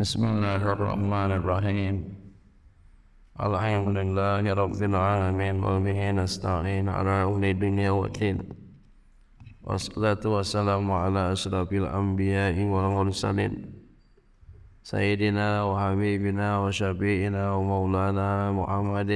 بسم الله الرحمن الرحيم الحمد لله رب العالمين وبه نستعين على أهل الدنيا والدين والصلاة والسلام على أشرف الأنبياء والمرسلين سيدنا وحبيبنا وشفيعنا ومولانا محمد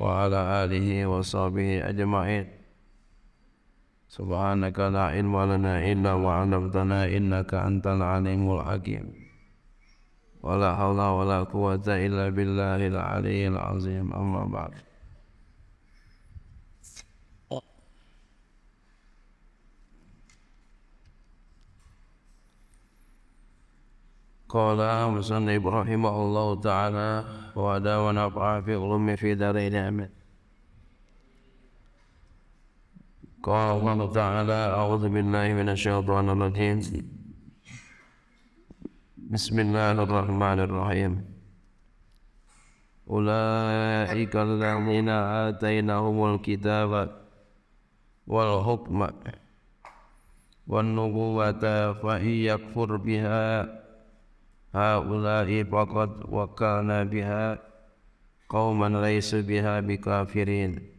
وعلى آله وصحبه أجمعين سبحانك لا علم لنا إلا ما علمتنا إنك أنت العليم الحكيم ولا حول ولا قوة إلا بالله العلي العظيم أما بعد قال مصنف رحمه الله تعالى وأدى ونفع في علوم في دارين آمين قال الله تعالى أعوذ بالله من الشيطان الرجيم بسم الله الرحمن الرحيم أولئك الذين آتيناهم الكتاب والحكم والنبوة فإن يكفر بها هؤلاء فقد وكان بها قوما ليسوا بها بكافرين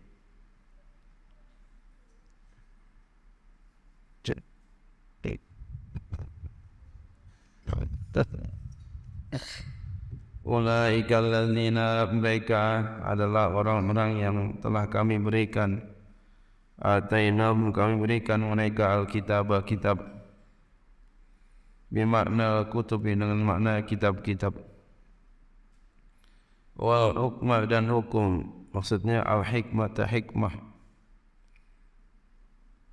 Ulaika alladzina labbaika adalah orang-orang yang telah kami berikan atainam kami berikan mereka alkitab kitab bermakna kutub dengan makna kitab-kitab wal hukmah dan hukum maksudnya al hikmah ta hikmah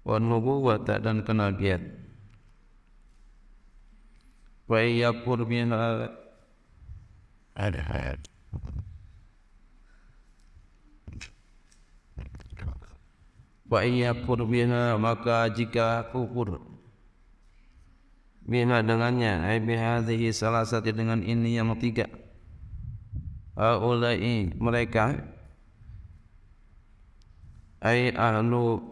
wan nubuwwah dan kenabian وإن يكفر من هذا Baiknya pun maka jika kufur bina dengannya, ayat salah satu dengan ini yang ketiga. Aulai mereka, ayat ahlu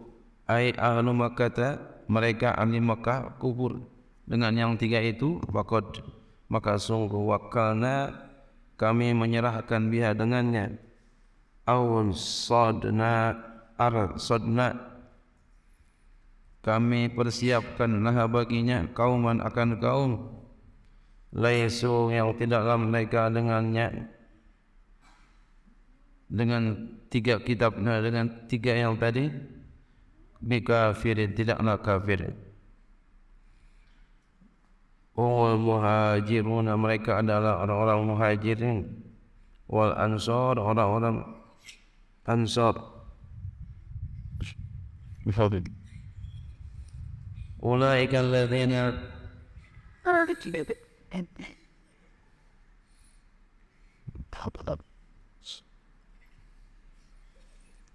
ayat ahlu makata mereka ahli maka kufur dengan yang tiga itu fakot maka sungguh wakalna kami menyerahkan biha dengannya awal sadna ar sadna kami persiapkan lah baginya kauman akan kaum laisu yang tidak mereka dengannya dengan tiga kitabnya dengan tiga yang tadi mereka kafir tidaklah kafir Orang muhajirun mereka adalah orang-orang muhajirin wal ansar orang-orang ansar Bifadil Ulaika alladhina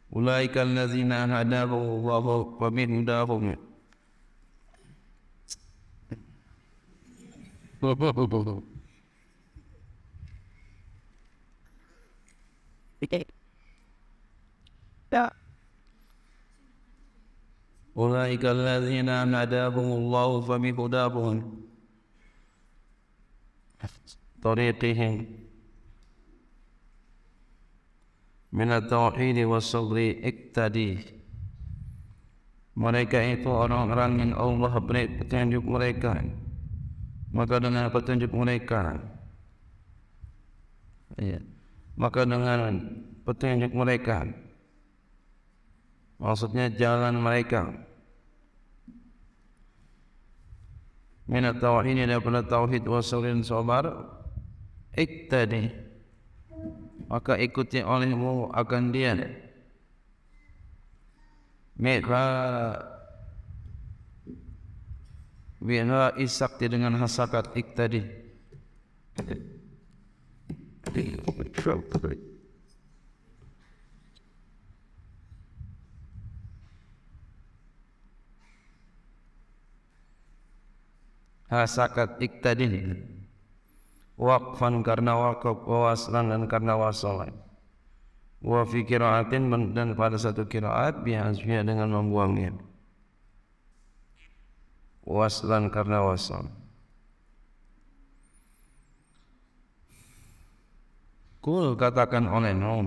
Ulaika alladhina hadaru wa wa min hudahum أولئك الذين أنعدابهم الله فمهدابهم طريقهم من التوحيد والصبر اقتدي مريكا itu orang-orang yang Allah beri maka dengan petunjuk mereka ya. maka dengan petunjuk mereka maksudnya jalan mereka minat tauhid daripada pada tauhid wasalin sabar ittadi maka ikuti olehmu akan dia Mereka biha isakti dengan hasakat iktadi hasakat iktadi waqfan karena waqaf wa dan karena wasalan wa fi qira'atin dan pada satu qira'at bihasbiha dengan membuangnya waslan karena wasan. Kul katakan oleh Nuh,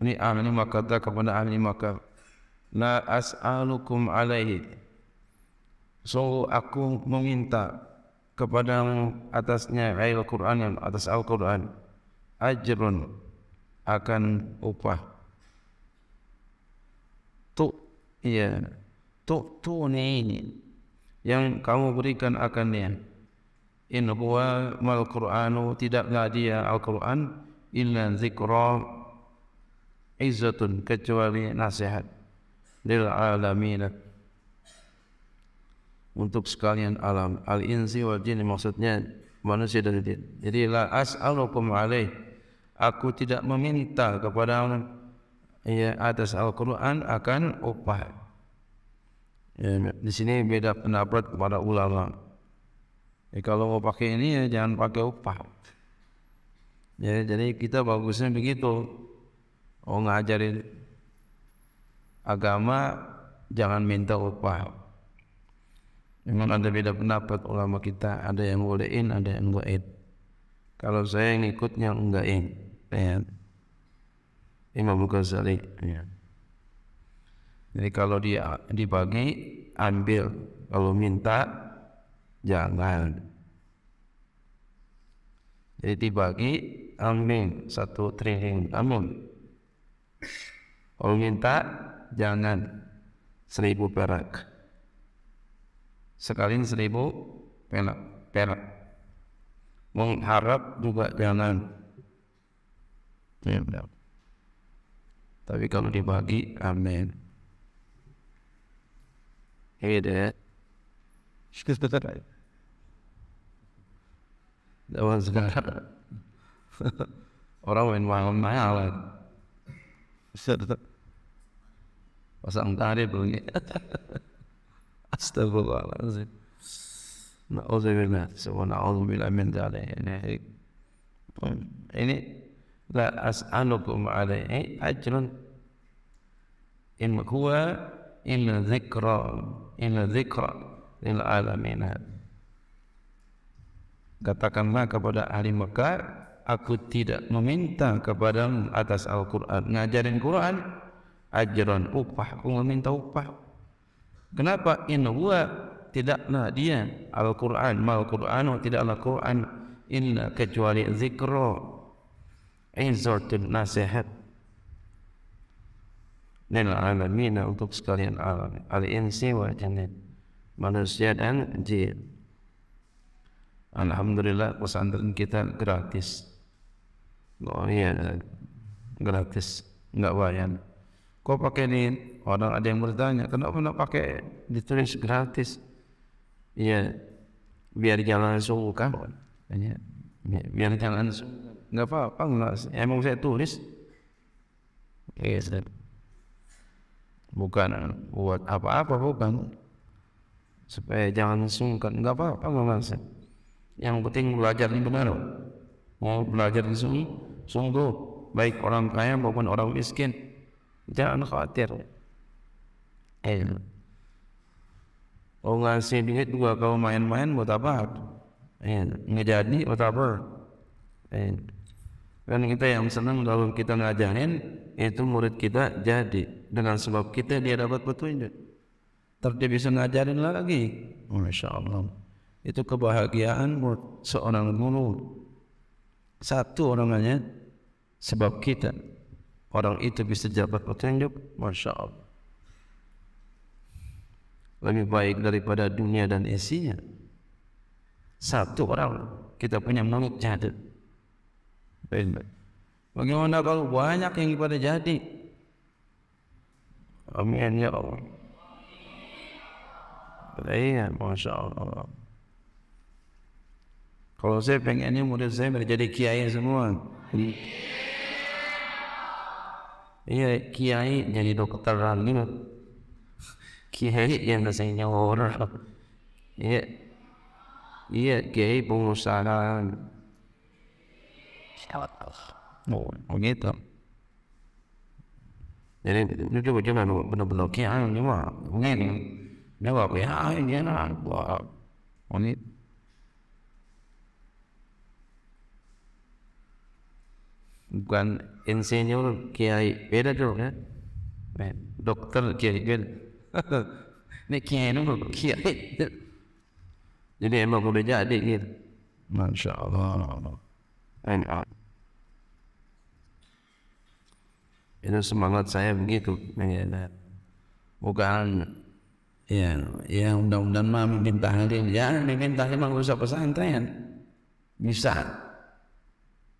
ni ahli makata kepada ahli makar. La as'alukum alaihi. So aku meminta kepada atasnya ayat Al-Quran yang atas Al-Quran. Ajrun akan upah. Tu, ya. Tu, tu ni ini yang kamu berikan akan dia. In huwa mal Qur'anu tidaklah dia Al-Qur'an illa zikra izzatun kecuali nasihat lil alamin untuk sekalian alam al insi wal jin maksudnya manusia dan jin jadi la as'alukum alai aku tidak meminta kepada ya atas Al-Qur'an akan upah Ya, di sini beda pendapat kepada ulama. Ya, kalau mau pakai ini ya jangan pakai upah. Ya, jadi kita bagusnya begitu. Oh ngajarin agama jangan minta upah. Memang ada beda pendapat ulama kita, ada yang bolehin, ada yang enggakin. Kalau saya yang ikutnya enggakin. Ya. Imam Bukhari. Ya. Yeah. Jadi kalau dia dibagi ambil, kalau minta jangan. Jadi dibagi ambil satu triliun amun. Kalau minta jangan seribu perak. Sekali seribu perak. perak. Mengharap juga jangan. Iya, Tapi kalau dibagi, amin. ايه ده شكست بتبع انا زغار وروع معهم معي على السر وسام تعريب أستغفر الله العظيم نعوذ بالله ونعوذ بالله من ذلك يعني يعني لا أسألكم عليه أجرا إن هو إلا ذكرى إلا ذكرى للعالمين Katakanlah kepada ahli Mekah Aku tidak meminta kepada atas Al-Quran Ngajarin Quran Ajaran upah Aku meminta upah Kenapa? In huwa tidaklah dia Al-Quran Mal Quran tidaklah Quran Inna kecuali zikra Izzatun nasihat lil alamin untuk sekalian alam al insi wa jinn manusia dan jin alhamdulillah pesantren kita gratis oh iya gratis enggak bayar kok pakai ni orang ada yang bertanya kenapa enggak pakai ditulis gratis iya biar jalan sungguh suka Iya. biar jalan sungguh. enggak apa-apa enggak lah. emang saya tulis Yes, that. bukan anu, buat apa-apa bukan supaya jangan sungkan nggak apa-apa nggak yang penting belajar yang benar mau belajar di sini sungguh baik orang kaya maupun orang miskin jangan khawatir eh Oh ngasih duit juga kau main-main buat apa? Eh, ngejadi buat apa? Eh. Kan kita yang senang kalau kita ngajarin itu murid kita jadi dengan sebab kita dia dapat petunjuk. Terus dia bisa ngajarin lagi. Masya Allah. Itu kebahagiaan buat seorang guru. Satu orangnya sebab kita orang itu bisa dapat petunjuk. Masya Allah. Lebih baik daripada dunia dan isinya. Satu orang kita punya murid jadi. Baik. Bagaimana kalau banyak yang kepada jadi? Amin ya Allah. Baik, Masya Allah. Kalau saya pengen ini murid saya menjadi kiai semua. Iya, kiai jadi doktor lagi. Kiai yang dasarnya orang. Iya. Iya, kiai pengusaha. Lah, Oh, begitu. Jadi itu bagaimana benar-benar kian ni mah mungkin ni apa ya ini nak buat ini bukan insinyur kiai beda juga kan dokter kiai beda ni kiai ni kiai jadi emang boleh jadi gitu masya Allah Tanya. Uh, Itu semangat saya begitu. Ya, Bukan ya, ya undang-undang mudahan mah mungkin tahlil ya mungkin tahlil mah bisa pesantren bisa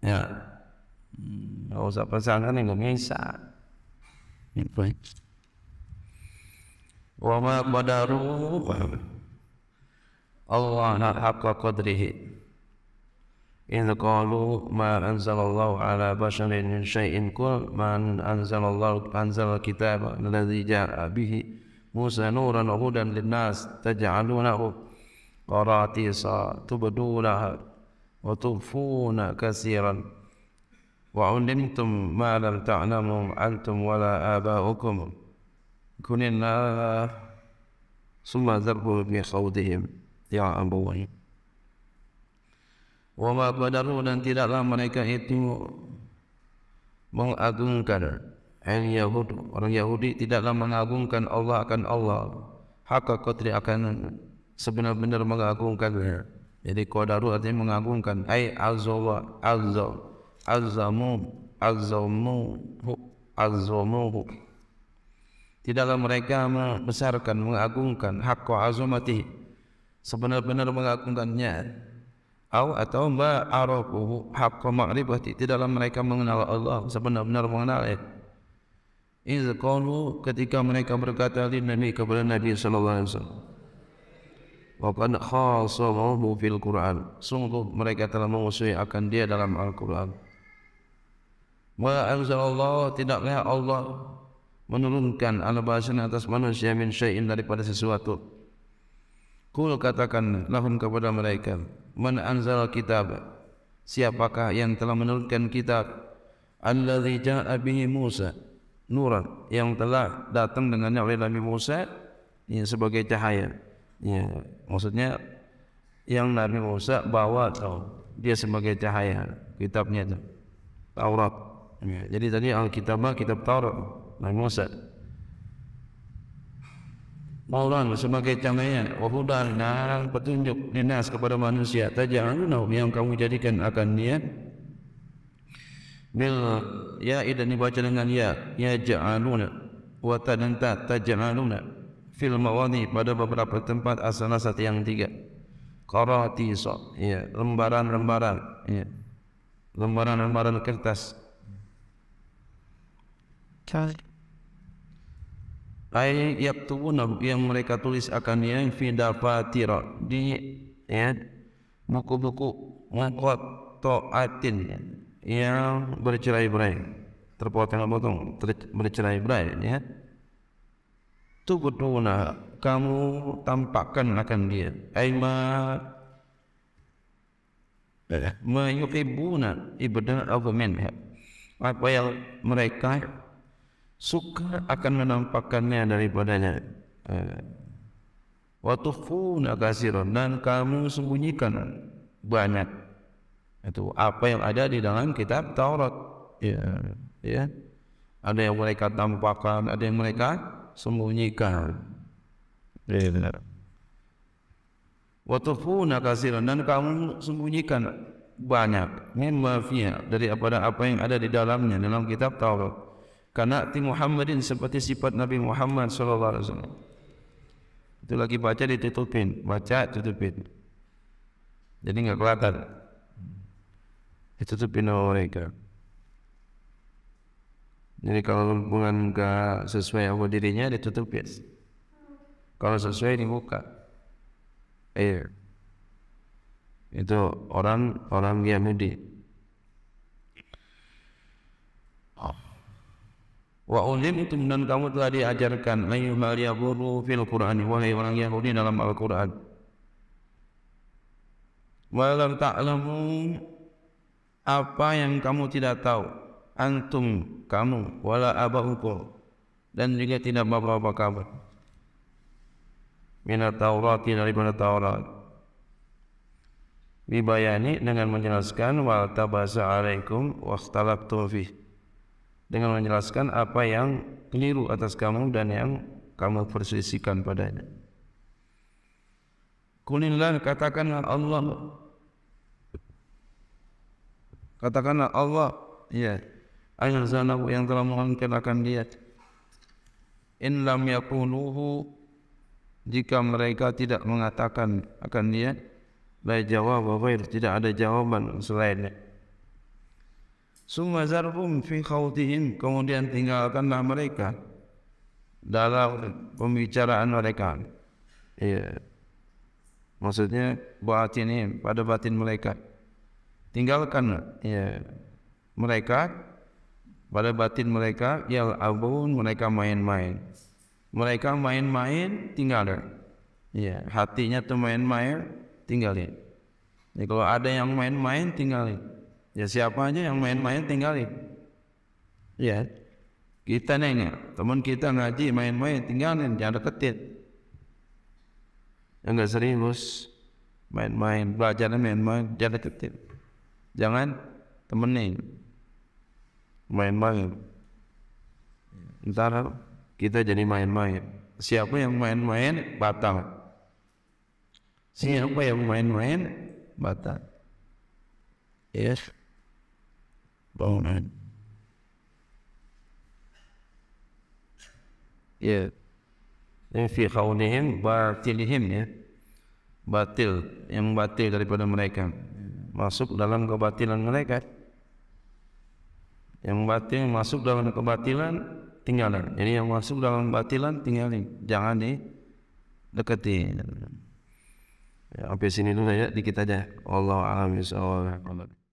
ya nggak usah pesantren nggak bisa wa ma badaru Allah nak hakwa qadrihi إذ قالوا ما أنزل الله على بشر من شيء كل ما أنزل الله أنزل الكتاب الذي جاء به موسى نورا وهدى للناس تجعلونه قراطيسا تبدونها وتخفون كثيرا وعلمتم ما لم تعلموا أنتم ولا آباؤكم كن الله ثم ذرهم في خوضهم يا أبوين Wama badaru dan tidaklah mereka itu mengagungkan al Yahud. Orang Yahudi tidaklah mengagungkan Allah akan Allah. Hakka kotri akan sebenar-benar mengagungkan. Jadi kodaru artinya mengagungkan. Ay azawa azaw azamu azamuhu azamuhu. Tidaklah mereka membesarkan, mengagungkan hakku azumati. Sebenar-benar mengagungkannya. Aw atau ma'arafuhu haqqa ma'rifah Itu dalam mereka mengenal Allah Sebenar-benar mengenal ya Iza qalu ketika mereka berkata Di Nabi kepada Nabi Sallallahu Alaihi Wasallam. Wa kan khasamahu fil Qur'an Sungguh mereka telah mengusui akan dia dalam Al-Quran Wa anzalallahu tidaklah Allah Menurunkan al-bahasan atas manusia Min syai'in daripada sesuatu Kul katakan lahum kepada mereka Man anzal kitab Siapakah yang telah menurunkan kitab Alladhi ja'a Musa nurat yang telah datang dengannya oleh Nabi Musa ini ya, Sebagai cahaya ya, Maksudnya Yang Nabi Musa bawa tahu Dia sebagai cahaya Kitabnya itu Taurat ya, Jadi tadi Alkitabah kitab Taurat Nabi Musa Maulana sebagai cahaya Wahudal dan petunjuk dinas kepada manusia Tajarunau yang kamu jadikan akan dia. Bil ya idan dibaca dengan ya Ya ja'aluna Wa tadanta tajaluna Fil mawani pada beberapa tempat asana satu yang tiga Karati ya, Lembaran-lembaran ya. Lembaran-lembaran kertas ayat yang tuwun yang mereka tulis akan yang tidak fidapatira di ya buku-buku mengkot toatin yang bercerai berai terpotong potong bercerai berai ya tu nak kamu tampakkan akan dia aima eh, mayukibuna ibadah ya apa yang mereka suka akan menampakkannya daripadanya eh, wa tukhuna kasiran dan kamu sembunyikan banyak itu apa yang ada di dalam kitab Taurat ya ya ada yang mereka tampakkan ada yang mereka sembunyikan ya wa tukhuna kasiran dan kamu sembunyikan banyak mimma fiha dari apa apa yang ada di dalamnya dalam kitab Taurat Karena kanati Muhammadin seperti sifat Nabi Muhammad SAW Itu lagi baca di tutupin, baca tutupin. Jadi enggak kelihatan. Ditutupin oleh mereka. Jadi kalau hubungan enggak sesuai apa dirinya ditutupin. Kalau sesuai dibuka. Air. Itu orang orang yang Yeah, Wa ulim itu dan kamu telah diajarkan ayu malia buru fil Qurani wahai orang Yahudi dalam Al Quran. Walau lemu apa yang kamu tidak tahu antum kamu wala abahuku dan juga tidak bapa bapa kabar Minat Taurat dari mana Taurat? Bibayani dengan menjelaskan wal tabasa alaikum wa khtalaktum fih dengan menjelaskan apa yang keliru atas kamu dan yang kamu perselisihkan padanya. Kulinlah katakanlah Allah. Katakanlah Allah. Ya. Ayah Zanabu yang telah mengangkat akan dia. In lam yakunuhu. Jika mereka tidak mengatakan akan dia. Baik jawab, baik tidak ada jawaban selainnya. Suma zarhum fi khawtihim Kemudian tinggalkanlah mereka Dalam pembicaraan mereka Ya Maksudnya batin pada batin mereka Tinggalkan ya, mereka pada batin mereka yang abun mereka main-main mereka main-main tinggal ya hatinya tuh main-main tinggalin ya, kalau ada yang main-main tinggalin Ya siapa aja yang main-main tinggalin. Ya. Kita nengok, teman kita ngaji main-main tinggalin, jangan deketin. Yang enggak serius main-main, belajarnya main-main, jangan deketin. Jangan temenin. Main-main. Ntar kita jadi main-main. Siapa yang main-main batal. Siapa yang main-main batal. Yes. bonehead. Ya. Yeah. Ini fi qawlihim batilihim ya. Batil. Yang batil daripada mereka. Masuk dalam kebatilan mereka. Yang batil masuk dalam kebatilan tinggalan. Jadi yang masuk dalam kebatilan tinggalin. Jangan di dekati. Ya, sampai sini dulu ya. Dikit aja. Allah alhamdulillah.